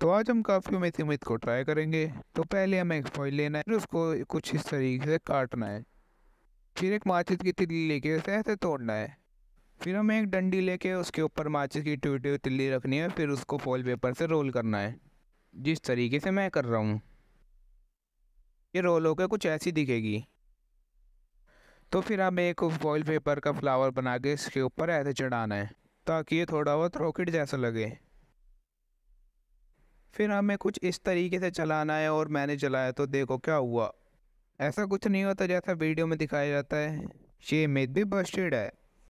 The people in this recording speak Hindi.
तो आज हम काफ़ी मैथीमित को ट्राई करेंगे तो पहले हमें एक फॉइल लेना है फिर उसको कुछ इस तरीके से काटना है फिर एक माचिस की तिल्ली लेके उसे ऐसे तोड़ना है फिर हमें एक डंडी लेके उसके ऊपर माचिस की टूटी हुई तिल्ली रखनी है फिर उसको फॉल पेपर से रोल करना है जिस तरीके से मैं कर रहा हूँ ये रोल होकर कुछ ऐसी दिखेगी तो फिर हमें एक फॉइल पेपर का फ्लावर बना के इसके ऊपर ऐसे चढ़ाना है ताकि ये थोड़ा बहुत रॉकेट जैसा लगे फिर हमें कुछ इस तरीके से चलाना है और मैंने चलाया तो देखो क्या हुआ ऐसा कुछ नहीं होता जैसा वीडियो में दिखाया जाता है ये मेद भी बस्टेड है